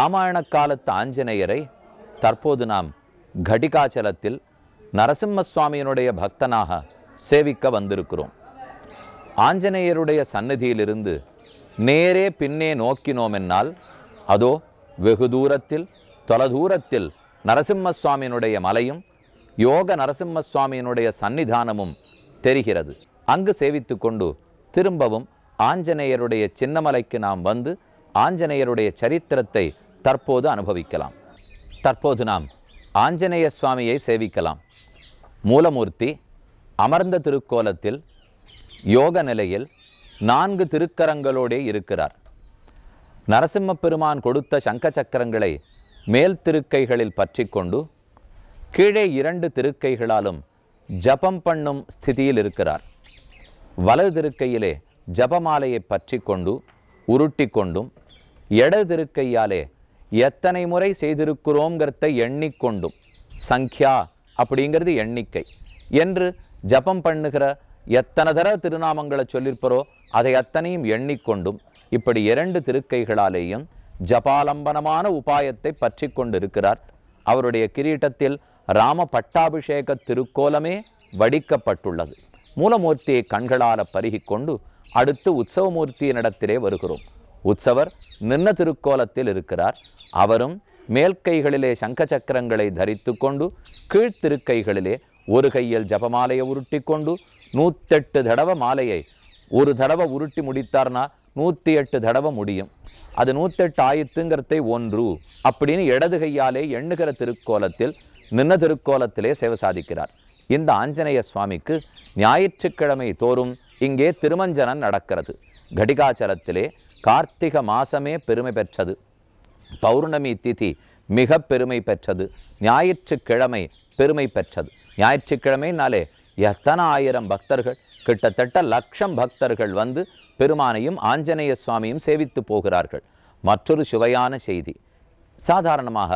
ராமாயண காலத்து ஆஞ்சநேயரை தற்போது நாம் கடிகாச்சலத்தில் நரசிம்ம சுவாமியினுடைய பக்தனாக சேவிக்க வந்திருக்கிறோம் ஆஞ்சநேயருடைய சன்னதியிலிருந்து நேரே பின்னே நோக்கினோமென்னால் அதோ வெகு தூரத்தில் தொலதூரத்தில் நரசிம்ம சுவாமியினுடைய மலையும் யோக நரசிம்ம சுவாமியினுடைய சன்னிதானமும் தெரிகிறது அங்கு சேவித்து கொண்டு திரும்பவும் ஆஞ்சநேயருடைய சின்னமலைக்கு நாம் வந்து ஆஞ்சநேயருடைய சரித்திரத்தை தற்போது அனுபவிக்கலாம் தற்போது நாம் ஆஞ்சநேய சுவாமியை சேவிக்கலாம் மூலமூர்த்தி அமர்ந்த திருக்கோலத்தில் யோக நிலையில் நான்கு திருக்கரங்களோடே இருக்கிறார் நரசிம்ம பெருமான் கொடுத்த சங்க சக்கரங்களை மேல் திருக்கைகளில் பற்றிக்கொண்டு கீழே இரண்டு திருக்கைகளாலும் ஜபம் பண்ணும் ஸ்திதியில் இருக்கிறார் வலது திருக்கையிலே ஜபமாலையை பற்றி கொண்டு உருட்டி கொண்டும் இடது திருக்கையாலே எத்தனை முறை செய்திருக்கிறோங்கிறத எண்ணிக்கொண்டும் சங்கியா அப்படிங்கிறது எண்ணிக்கை என்று ஜபம் பண்ணுகிற எத்தனை தர திருநாமங்களை சொல்லியிருப்பரோ அதை அத்தனையும் எண்ணிக்கொண்டும் இப்படி இரண்டு திருக்கைகளாலேயும் ஜபாலம்பனமான உபாயத்தை பற்றி கொண்டிருக்கிறார் அவருடைய கிரீட்டத்தில் ராம பட்டாபிஷேக திருக்கோலமே வடிக்கப்பட்டுள்ளது மூலமூர்த்தியை கண்களால் பருகிக்கொண்டு அடுத்து உற்சவமூர்த்தியினிடத்திலே வருகிறோம் உற்சவர் நின்ன திருக்கோலத்தில் இருக்கிறார் அவரும் மேல்கைகளிலே சங்க சக்கரங்களை தரித்து கொண்டு கீழ்த்திருக்கைகளிலே ஒரு கையில் ஜபமாலையை உருட்டி கொண்டு நூற்றெட்டு தடவை மாலையை ஒரு தடவை உருட்டி முடித்தார்னா நூற்றி எட்டு தடவை முடியும் அது நூற்றெட்டு ஆயிரத்துங்கிறதை ஒன்று அப்படின்னு இடது கையாலே எண்ணுகிற திருக்கோலத்தில் நின்ன திருக்கோலத்திலே சேவை சாதிக்கிறார் இந்த ஆஞ்சநேய சுவாமிக்கு ஞாயிற்றுக்கிழமை தோறும் இங்கே திருமஞ்சனம் நடக்கிறது கடிகாச்சலத்திலே கார்த்திக மாசமே பெருமை பெற்றது பௌர்ணமி திதி மிக பெருமை பெற்றது ஞாயிற்றுக்கிழமை பெருமை பெற்றது ஞாயிற்றுக்கிழமைனாலே எத்தனை ஆயிரம் பக்தர்கள் கிட்டத்தட்ட லட்சம் பக்தர்கள் வந்து பெருமானையும் ஆஞ்சநேய சுவாமியும் சேவித்து போகிறார்கள் மற்றொரு சுவையான செய்தி சாதாரணமாக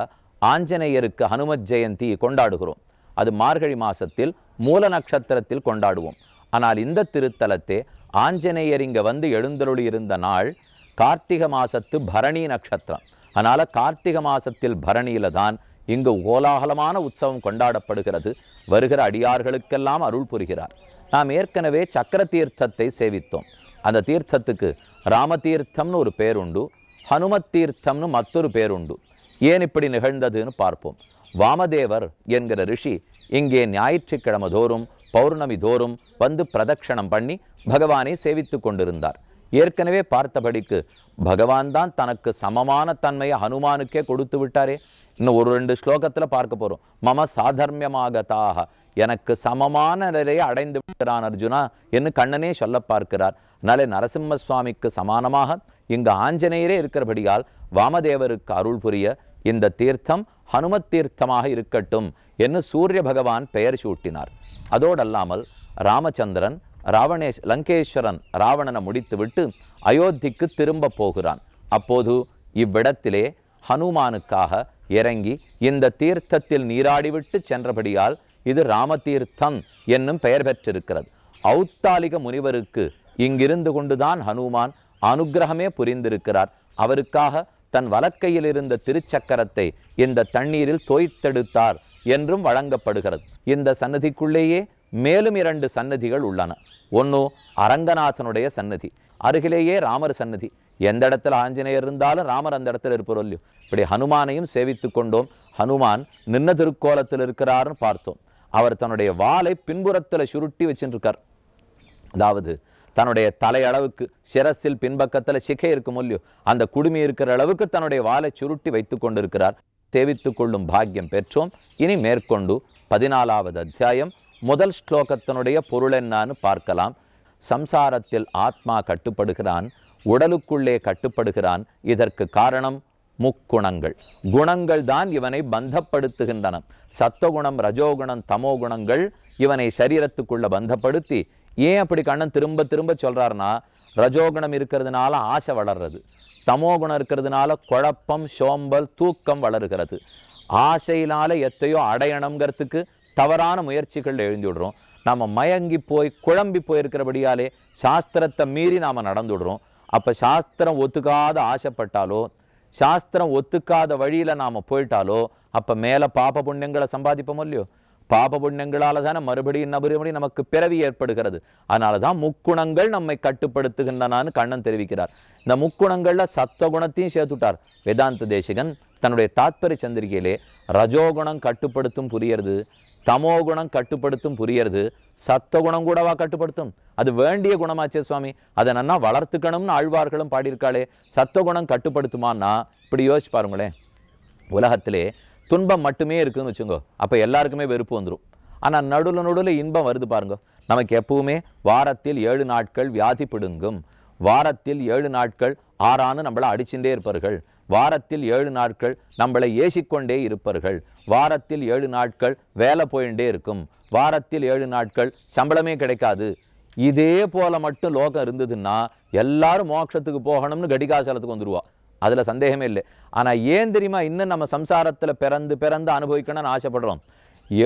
ஆஞ்சநேயருக்கு ஹனுமத் ஜெயந்தி கொண்டாடுகிறோம் அது மார்கழி மாசத்தில் மூல நட்சத்திரத்தில் கொண்டாடுவோம் ஆனால் இந்த திருத்தலத்தை ஆஞ்சநேயர் இங்கே வந்து எழுந்தருளி இருந்த நாள் கார்த்திக மாசத்து பரணி நட்சத்திரம் அதனால் கார்த்திக மாசத்தில் பரணியில் தான் இங்கு கோலாகலமான உற்சவம் கொண்டாடப்படுகிறது வருகிற அடியார்களுக்கெல்லாம் அருள் புரிகிறார் நாம் ஏற்கனவே சக்கர தீர்த்தத்தை சேவித்தோம் அந்த தீர்த்தத்துக்கு ராமதீர்த்தம்னு ஒரு பேருண்டு ஹனுமத் தீர்த்தம்னு மற்றொரு பேருண்டு ஏன் இப்படி நிகழ்ந்ததுன்னு பார்ப்போம் வாமதேவர் என்கிற ரிஷி இங்கே ஞாயிற்றுக்கிழமை தோறும் பௌர்ணமி தோறும் வந்து பிரதட்சணம் பண்ணி பகவானை சேவித்து கொண்டிருந்தார் ஏற்கனவே பார்த்தபடிக்கு பகவான் தான் தனக்கு சமமான தன்மையை ஹனுமானுக்கே கொடுத்து விட்டாரே இன்னும் ஒரு ரெண்டு ஸ்லோகத்தில் பார்க்க போகிறோம் மம சாதர்மியமாகதாக எனக்கு சமமான நிலையை அடைந்து விட்டான் அர்ஜுனா என்று கண்ணனே சொல்ல பார்க்கிறார் அதனாலே நரசிம்ம சுவாமிக்கு சமானமாக இங்கு ஆஞ்சநேயரே இருக்கிறபடியால் வாமதேவருக்கு அருள் புரிய இந்த தீர்த்தம் ஹனுமத் தீர்த்தமாக இருக்கட்டும் என்று சூரிய பகவான் பெயர் சூட்டினார் அதோடல்லாமல் ராமச்சந்திரன் ராவணேஷ் லங்கேஸ்வரன் ராவணனை முடித்துவிட்டு அயோத்திக்கு திரும்ப போகிறான் அப்போது இவ்விடத்திலே ஹனுமானுக்காக இறங்கி இந்த தீர்த்தத்தில் நீராடிவிட்டு சென்றபடியால் இது ராமதீர்த்தம் என்னும் பெயர் பெற்றிருக்கிறது ஔத்தாலிக முனிவருக்கு இங்கிருந்து கொண்டுதான் ஹனுமான் அனுகிரகமே புரிந்திருக்கிறார் அவருக்காக தன் வலக்கையில் இருந்த திருச்சக்கரத்தை இந்த தண்ணீரில் தோய்த்தெடுத்தார் என்றும் வழங்கப்படுகிறது இந்த சன்னதிக்குள்ளேயே மேலும் இரண்டு சன்னதிகள் உள்ளன ஒன்று அரங்கநாதனுடைய சன்னதி அருகிலேயே ராமர் சன்னதி எந்த இடத்துல ஆஞ்சநேயர் இருந்தாலும் ராமர் அந்த இடத்துல இருப்பார் இல்லையோ இப்படி ஹனுமானையும் சேவித்து கொண்டோம் ஹனுமான் நின்ன திருக்கோலத்தில் இருக்கிறார்னு பார்த்தோம் அவர் தன்னுடைய வாளை பின்புறத்தில் சுருட்டி வச்சுருக்கார் அதாவது தன்னுடைய தலையளவுக்கு சிரஸில் பின்பக்கத்தில் சிகை இருக்கும் இல்லையோ அந்த குடுமி இருக்கிற அளவுக்கு தன்னுடைய வாளை சுருட்டி வைத்து கொண்டிருக்கிறார் சேவித்து கொள்ளும் பாக்கியம் பெற்றோம் இனி மேற்கொண்டு பதினாலாவது அத்தியாயம் முதல் ஸ்லோகத்தினுடைய பொருள் என்னான்னு பார்க்கலாம் சம்சாரத்தில் ஆத்மா கட்டுப்படுகிறான் உடலுக்குள்ளே கட்டுப்படுகிறான் இதற்கு காரணம் முக்குணங்கள் குணங்கள் தான் இவனை பந்தப்படுத்துகின்றன சத்தகுணம் ரஜோகுணம் தமோகுணங்கள் இவனை சரீரத்துக்குள்ள பந்தப்படுத்தி ஏன் அப்படி கண்ணன் திரும்ப திரும்ப சொல்கிறாருன்னா ரஜோகுணம் இருக்கிறதுனால ஆசை வளர்றது தமோகுணம் இருக்கிறதுனால குழப்பம் சோம்பல் தூக்கம் வளருகிறது ஆசையினால எத்தையோ அடையணுங்கிறதுக்கு தவறான முயற்சிகள் விடுறோம் நாம் மயங்கி போய் குழம்பி போயிருக்கிறபடியாலே சாஸ்திரத்தை மீறி நாம் நடந்துடுறோம் அப்போ சாஸ்திரம் ஒத்துக்காத ஆசைப்பட்டாலோ சாஸ்திரம் ஒத்துக்காத வழியில் நாம் போயிட்டாலோ அப்போ மேலே பாப புண்ணியங்களை சம்பாதிப்போம் இல்லையோ பாப புண்ணியங்களால் தானே மறுபடியும் நபுரிமணி நமக்கு பிறவி ஏற்படுகிறது அதனால தான் முக்குணங்கள் நம்மை கட்டுப்படுத்துகின்றனான்னு கண்ணன் தெரிவிக்கிறார் இந்த முக்குணங்களில் சத்துவகுணத்தையும் சேர்த்துட்டார் வேதாந்த தேசிகன் தன்னுடைய தாத்பரி சந்திரிகையிலே ரஜோகுணம் கட்டுப்படுத்தும் புரியறது தமோகுணம் கட்டுப்படுத்தும் புரியறது சத்தகுணம் கூடவா கட்டுப்படுத்தும் அது வேண்டிய குணமாச்சே சுவாமி அதை நன்னா வளர்த்துக்கணும்னு ஆழ்வார்களும் பாடியிருக்காளே சத்தகுணம் கட்டுப்படுத்துமான்னா இப்படி யோசிச்சு பாருங்களேன் உலகத்திலே துன்பம் மட்டுமே இருக்குதுன்னு வச்சுங்கோ அப்போ எல்லாருக்குமே வெறுப்பு வந்துடும் ஆனால் நடுவில் நடுவில் இன்பம் வருது பாருங்க நமக்கு எப்பவுமே வாரத்தில் ஏழு நாட்கள் வியாதி பிடுங்கும் வாரத்தில் ஏழு நாட்கள் ஆறான்னு நம்மளை அடிச்சுட்டே இருப்பார்கள் வாரத்தில் ஏழு நாட்கள் நம்மளை ஏசிக்கொண்டே இருப்பார்கள் வாரத்தில் ஏழு நாட்கள் வேலை போயிட்டே இருக்கும் வாரத்தில் ஏழு நாட்கள் சம்பளமே கிடைக்காது இதே போல மட்டும் லோகம் இருந்ததுன்னா எல்லாரும் மோட்சத்துக்கு போகணும்னு கடிகாசலத்துக்கு வந்துடுவா அதில் சந்தேகமே இல்லை ஆனால் ஏன் தெரியுமா இன்னும் நம்ம சம்சாரத்தில் பிறந்து பிறந்து அனுபவிக்கணும்னு ஆசைப்படுறோம்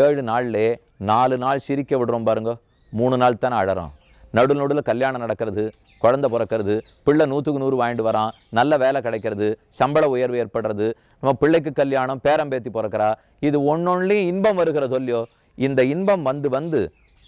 ஏழு நாள்லே நாலு நாள் சிரிக்க விடுறோம் பாருங்க மூணு நாள் தானே அழறோம் நடு நடுவில் கல்யாணம் நடக்கிறது குழந்த பிறக்கிறது பிள்ளை நூற்றுக்கு நூறு வாங்கிட்டு வரான் நல்ல வேலை கிடைக்கிறது சம்பள உயர்வு ஏற்படுறது நம்ம பிள்ளைக்கு கல்யாணம் பேரம்பேத்தி பிறக்கிறா இது ஒன்னொன்லி இன்பம் வருகிற சொல்லியோ இந்த இன்பம் வந்து வந்து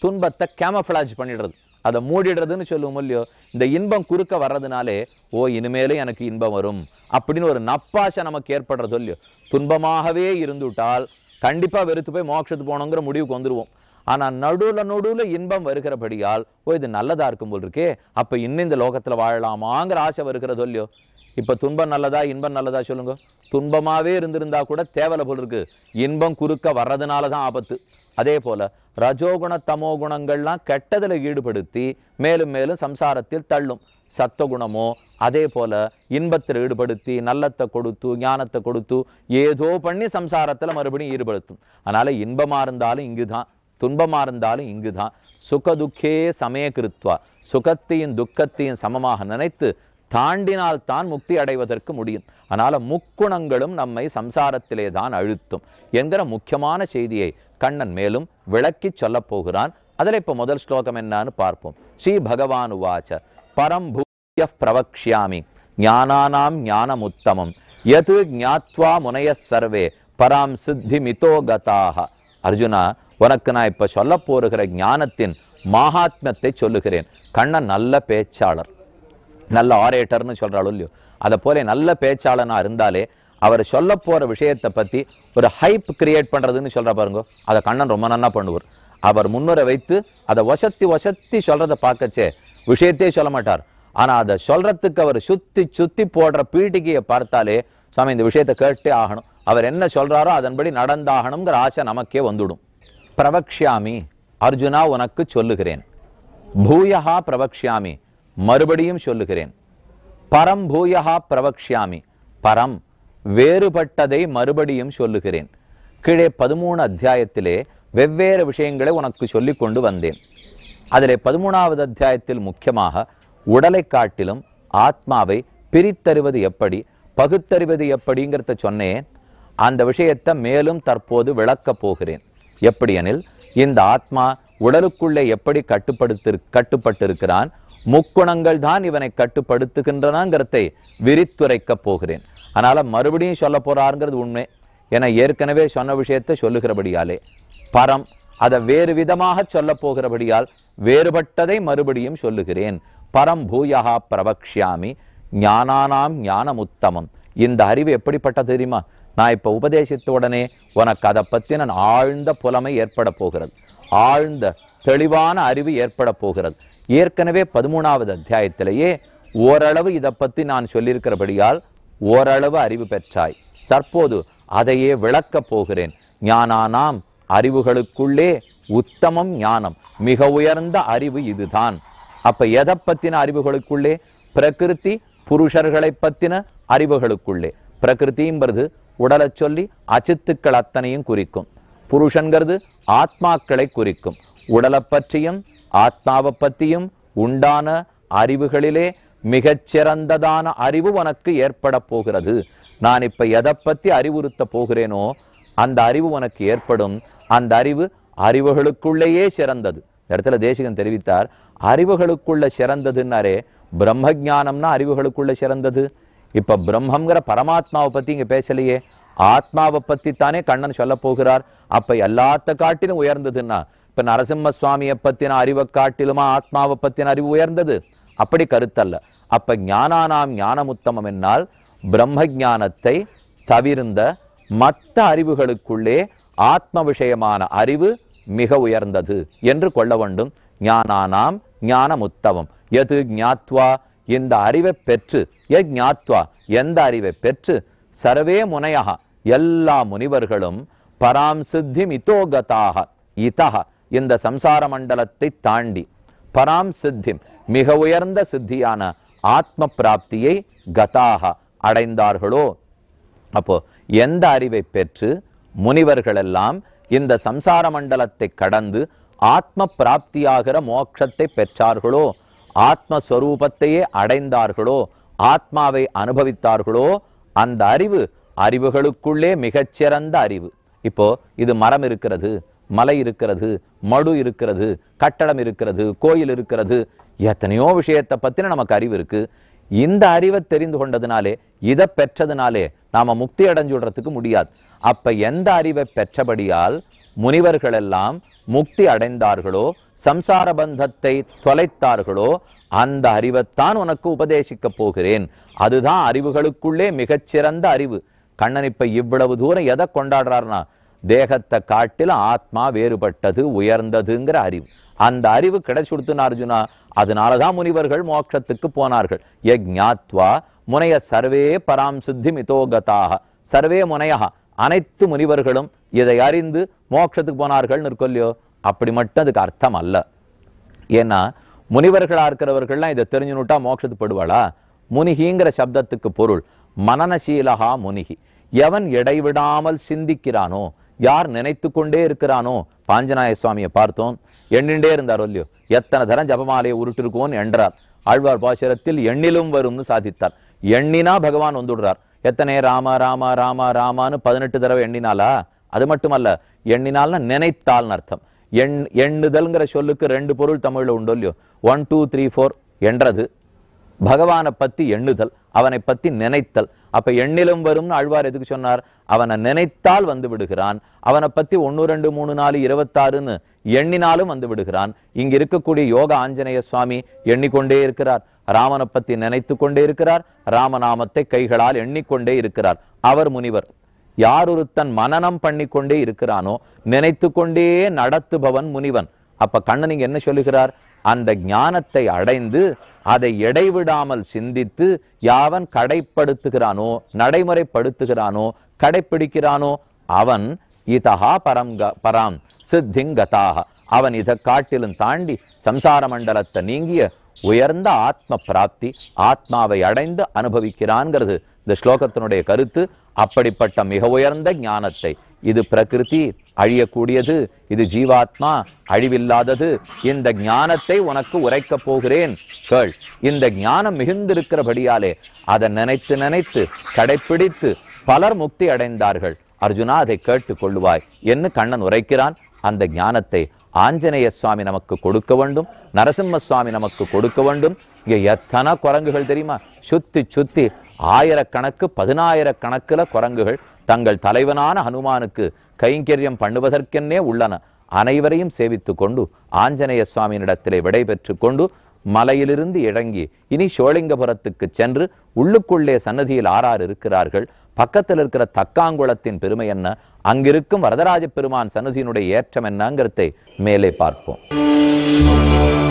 துன்பத்தை கேமஃப்ளாஜ் பண்ணிடுறது அதை மூடிடுறதுன்னு சொல்லுவோம் இல்லையோ இந்த இன்பம் குறுக்க வர்றதுனாலே ஓ இனிமேலும் எனக்கு இன்பம் வரும் அப்படின்னு ஒரு நப்பாசை நமக்கு ஏற்படுறது சொல்லியோ துன்பமாகவே இருந்துவிட்டால் கண்டிப்பாக வெறுத்து போய் மோட்சத்துக்கு போகணுங்கிற முடிவுக்கு வந்துடுவோம் ஆனால் நடுவில் நடுவில் இன்பம் வருகிறபடியால் ஓ இது நல்லதாக இருக்கும் போல் இருக்கே அப்போ இன்னும் இந்த லோகத்தில் வாழலாமாங்கிற ஆசை வருகிறதோ இல்லையோ இப்போ துன்பம் நல்லதா இன்பம் நல்லதா சொல்லுங்க துன்பமாகவே இருந்திருந்தால் கூட தேவலை போல் இருக்குது இன்பம் குறுக்க வர்றதுனால தான் ஆபத்து அதே போல் ரஜோகுண தமோ குணங்கள்லாம் கெட்டதில் ஈடுபடுத்தி மேலும் மேலும் சம்சாரத்தில் தள்ளும் சத்தகுணமோ அதே போல் இன்பத்தில் ஈடுபடுத்தி நல்லத்தை கொடுத்து ஞானத்தை கொடுத்து ஏதோ பண்ணி சம்சாரத்தில் மறுபடியும் ஈடுபடுத்தும் அதனால் இன்பமாக இருந்தாலும் இங்கு தான் துன்பமாக இருந்தாலும் இங்கு தான் சுகதுக்கே சமய கிருத்வா சுகத்தையும் துக்கத்தையும் சமமாக நினைத்து தாண்டினால்தான் முக்தி அடைவதற்கு முடியும் அதனால் முக்குணங்களும் நம்மை சம்சாரத்திலே தான் அழுத்தும் என்கிற முக்கியமான செய்தியை கண்ணன் மேலும் விளக்கி போகிறான் அதில் இப்போ முதல் ஸ்லோகம் என்னான்னு பார்ப்போம் ஸ்ரீ பகவான் உவாச்ச பரம் பூய பிரவக்ஷாமி ஞானானாம் ஞானமுத்தமம் எது ஜாத்வா முனைய சர்வே பராம் சித்தி மிதோ கதாக அர்ஜுனா உனக்கு நான் இப்போ சொல்ல போகிற ஞானத்தின் மகாத்மத்தை சொல்லுகிறேன் கண்ணன் நல்ல பேச்சாளர் நல்ல ஆரேட்டர்னு சொல்கிறாளோ இல்லையோ அதை போல நல்ல பேச்சாளனாக இருந்தாலே அவர் சொல்ல போகிற விஷயத்தை பற்றி ஒரு ஹைப் கிரியேட் பண்ணுறதுன்னு சொல்கிற பாருங்க அதை கண்ணன் ரொம்ப நல்லா பண்ணுவார் அவர் முன்னுரை வைத்து அதை வசத்தி வசத்தி சொல்கிறத பார்க்கச்சே விஷயத்தையே சொல்ல மாட்டார் ஆனால் அதை சொல்கிறதுக்கு அவர் சுற்றி சுற்றி போடுற பீட்டிகையை பார்த்தாலே சுவாமி இந்த விஷயத்தை கேட்டே ஆகணும் அவர் என்ன சொல்கிறாரோ அதன்படி நடந்தாகணுங்கிற ஆசை நமக்கே வந்துவிடும் பிரவக்ஷாமி அர்ஜுனா உனக்கு சொல்லுகிறேன் பூயஹா பிரவக்ஷாமி மறுபடியும் சொல்லுகிறேன் பரம் பூயஹா பிரவக்ஷாமி பரம் வேறுபட்டதை மறுபடியும் சொல்லுகிறேன் கீழே பதிமூணு அத்தியாயத்திலே வெவ்வேறு விஷயங்களை உனக்கு சொல்லி கொண்டு வந்தேன் அதிலே பதிமூணாவது அத்தியாயத்தில் முக்கியமாக உடலை காட்டிலும் ஆத்மாவை பிரித்தறிவது எப்படி பகுத்தறிவது எப்படிங்கிறத சொன்னேன் அந்த விஷயத்தை மேலும் தற்போது விளக்கப் போகிறேன் எப்படியெனில் இந்த ஆத்மா உடலுக்குள்ளே எப்படி கட்டுப்படுத்தி கட்டுப்பட்டிருக்கிறான் முக்குணங்கள் தான் இவனை கட்டுப்படுத்துகின்றனாங்கிறதை விரித்துரைக்க போகிறேன் அதனால் மறுபடியும் சொல்ல போகிறாருங்கிறது உண்மை என ஏற்கனவே சொன்ன விஷயத்தை சொல்லுகிறபடியாலே பரம் அதை வேறு விதமாக சொல்ல போகிறபடியால் வேறுபட்டதை மறுபடியும் சொல்லுகிறேன் பரம் பூயகா பிரபக்ஷாமி ஞானானாம் ஞானமுத்தமம் இந்த அறிவு எப்படிப்பட்ட தெரியுமா நான் இப்போ உபதேசித்த உடனே உனக்கு அதை பற்றின ஆழ்ந்த புலமை ஏற்பட போகிறது ஆழ்ந்த தெளிவான அறிவு ஏற்பட போகிறது ஏற்கனவே பதிமூணாவது அத்தியாயத்திலேயே ஓரளவு இதை பற்றி நான் சொல்லியிருக்கிறபடியால் ஓரளவு அறிவு பெற்றாய் தற்போது அதையே விளக்கப் போகிறேன் ஞானானாம் அறிவுகளுக்குள்ளே உத்தமம் ஞானம் மிக உயர்ந்த அறிவு இதுதான் அப்ப எதை பத்தின அறிவுகளுக்குள்ளே பிரகிருதி புருஷர்களை பத்தின அறிவுகளுக்குள்ளே பிரகிருதிங்கிறது உடலை சொல்லி அச்சித்துக்கள் அத்தனையும் குறிக்கும் புருஷன்கிறது ஆத்மாக்களை குறிக்கும் உடலை பற்றியும் ஆத்மாவை பற்றியும் உண்டான அறிவுகளிலே மிகச்சிறந்ததான அறிவு உனக்கு ஏற்பட போகிறது நான் இப்போ எதை பற்றி அறிவுறுத்த போகிறேனோ அந்த அறிவு உனக்கு ஏற்படும் அந்த அறிவு அறிவுகளுக்குள்ளேயே சிறந்தது இடத்துல தேசிகன் தெரிவித்தார் அறிவுகளுக்குள்ள சிறந்ததுன்னாரே பிரம்ம ஜானம்னா அறிவுகளுக்குள்ள சிறந்தது இப்போ பிரம்மங்கிற பரமாத்மாவை பற்றி இங்கே பேசலையே ஆத்மாவை பற்றி தானே கண்ணன் சொல்ல போகிறார் அப்போ எல்லாத்த காட்டிலும் உயர்ந்ததுன்னா இப்போ நரசிம்ம சுவாமியை பற்றின அறிவை காட்டிலுமா ஆத்மாவை பற்றின அறிவு உயர்ந்தது அப்படி கருத்தல்ல அப்போ ஞானானாம் ஞானமுத்தமம் என்னால் பிரம்ம ஜானத்தை தவிர்ந்த மற்ற அறிவுகளுக்குள்ளே ஆத்ம விஷயமான அறிவு மிக உயர்ந்தது என்று கொள்ள வேண்டும் ஞானானாம் ஞானமுத்தவம் எது ஞாத்வா இந்த அறிவை பெற்று ஞாத்வா எந்த அறிவை பெற்று சர்வே முனையாக எல்லா முனிவர்களும் பராம் சித்தி மிதோகதாக இதாக இந்த சம்சார மண்டலத்தை தாண்டி பராம் சித்தி மிக உயர்ந்த சித்தியான ஆத்ம பிராப்தியை கதாக அடைந்தார்களோ அப்போ எந்த அறிவை பெற்று முனிவர்களெல்லாம் இந்த சம்சார மண்டலத்தை கடந்து ஆத்ம பிராப்தியாகிற மோட்சத்தை பெற்றார்களோ ஆத்மஸ்வரூபத்தையே அடைந்தார்களோ ஆத்மாவை அனுபவித்தார்களோ அந்த அறிவு அறிவுகளுக்குள்ளே மிகச்சிறந்த அறிவு இப்போ இது மரம் இருக்கிறது மலை இருக்கிறது மடு இருக்கிறது கட்டடம் இருக்கிறது கோயில் இருக்கிறது எத்தனையோ விஷயத்தை பற்றின நமக்கு அறிவு இருக்குது இந்த அறிவை தெரிந்து கொண்டதுனாலே இதை பெற்றதுனாலே நாம் முக்தி அடைஞ்சுடுறதுக்கு முடியாது அப்போ எந்த அறிவை பெற்றபடியால் முனிவர்களெல்லாம் முக்தி அடைந்தார்களோ சம்சார பந்தத்தை தொலைத்தார்களோ அந்த அறிவைத்தான் உனக்கு உபதேசிக்கப் போகிறேன் அதுதான் அறிவுகளுக்குள்ளே மிகச்சிறந்த அறிவு கண்ணன் இப்ப இவ்வளவு தூரம் எதை கொண்டாடுறார்னா தேகத்தை காட்டில ஆத்மா வேறுபட்டது உயர்ந்ததுங்கிற அறிவு அந்த அறிவு கிடைச்சுடுத்துன்னு அர்ஜுனா அதனாலதான் முனிவர்கள் மோட்சத்துக்கு போனார்கள் யஜ்ஞாத்வா முனைய சர்வே பராம் சித்தி மிதோகதாக சர்வே முனையகா அனைத்து முனிவர்களும் இதை அறிந்து மோட்சத்துக்கு போனார்கள் இருக்கொல்லையோ அப்படி மட்டும் அதுக்கு அர்த்தம் அல்ல ஏன்னா முனிவர்களாக இருக்கிறவர்கள்லாம் இதை தெரிஞ்சுனுட்டா மோட்சத்துப்படுவாளா முனிகிங்கிற சப்தத்துக்கு பொருள் மனநசீலகா முனிகி எவன் இடைவிடாமல் சிந்திக்கிறானோ யார் நினைத்து கொண்டே இருக்கிறானோ பாஞ்சநாய சுவாமியை பார்த்தோம் எண்ணின்றே இருந்தார் இல்லையோ எத்தனை தரம் ஜபமாலையை உருட்டிருக்கோன்னு என்றார் ஆழ்வார் பாசுரத்தில் எண்ணிலும் வரும்னு சாதித்தார் எண்ணினா பகவான் வந்துடுறார் எத்தனை ராமா ராமா ராமா ராமான்னு பதினெட்டு தடவை எண்ணினாலா அது மட்டுமல்ல எண்ணினால்னா நினைத்தால்னு அர்த்தம் எண் எண்ணுதல்ங்கிற சொல்லுக்கு ரெண்டு பொருள் தமிழில் உண்டு இல்லையோ ஒன் டூ த்ரீ ஃபோர் என்றது பகவானை பற்றி எண்ணுதல் அவனை பற்றி நினைத்தல் அப்போ எண்ணிலும் வரும்னு அழ்வார் எதுக்கு சொன்னார் அவனை நினைத்தால் வந்து விடுகிறான் அவனை பற்றி ஒன்று ரெண்டு மூணு நாலு இருபத்தாறுன்னு எண்ணினாலும் வந்து விடுகிறான் இங்கே இருக்கக்கூடிய யோக ஆஞ்சநேய சுவாமி எண்ணிக்கொண்டே இருக்கிறார் ராமனை பற்றி நினைத்து கொண்டே இருக்கிறார் ராமநாமத்தை கைகளால் எண்ணிக்கொண்டே இருக்கிறார் அவர் முனிவர் யார் ஒருத்தன் மனநம் கொண்டே இருக்கிறானோ நினைத்து கொண்டே நடத்துபவன் முனிவன் அப்ப கண்ணனிங்க என்ன சொல்லுகிறார் அந்த ஞானத்தை அடைந்து அதை எடைவிடாமல் சிந்தித்து யாவன் கடைப்படுத்துகிறானோ நடைமுறைப்படுத்துகிறானோ கடைப்பிடிக்கிறானோ அவன் இதகா பரம் பராம் சித்திங்கதாக அவன் இதை காட்டிலும் தாண்டி சம்சார மண்டலத்தை நீங்கிய உயர்ந்த ஆத்ம பிராப்தி ஆத்மாவை அடைந்து அனுபவிக்கிறான்ங்கிறது இந்த ஸ்லோகத்தினுடைய கருத்து அப்படிப்பட்ட மிக உயர்ந்த ஞானத்தை இது பிரகிருதி அழியக்கூடியது இது ஜீவாத்மா அழிவில்லாதது இந்த ஞானத்தை உனக்கு உரைக்கப் போகிறேன் கேள் இந்த ஞானம் மிகுந்திருக்கிறபடியாலே அதை நினைத்து நினைத்து கடைப்பிடித்து பலர் முக்தி அடைந்தார்கள் அர்ஜுனா அதை கேட்டுக் கொள்ளுவாய் என்று கண்ணன் உரைக்கிறான் அந்த ஞானத்தை ஆஞ்சநேய சுவாமி நமக்கு கொடுக்க வேண்டும் நரசிம்ம சுவாமி நமக்கு கொடுக்க வேண்டும் இங்கே எத்தனை குரங்குகள் தெரியுமா சுத்தி சுத்தி ஆயிரக்கணக்கு பதினாயிரக்கணக்கில் குரங்குகள் தங்கள் தலைவனான ஹனுமானுக்கு கைங்கரியம் பண்ணுவதற்கென்னே உள்ளன அனைவரையும் சேவித்து கொண்டு ஆஞ்சநேய சுவாமியினிடத்திலே விடை பெற்று கொண்டு மலையிலிருந்து இறங்கி இனி சோழிங்கபுரத்துக்கு சென்று உள்ளுக்குள்ளே சன்னதியில் ஆறார் இருக்கிறார்கள் பக்கத்தில் இருக்கிற தக்காங்குளத்தின் பெருமை என்ன அங்கிருக்கும் வரதராஜ பெருமான் சன்னதியினுடைய ஏற்றம் என்னங்கிறதை மேலே பார்ப்போம்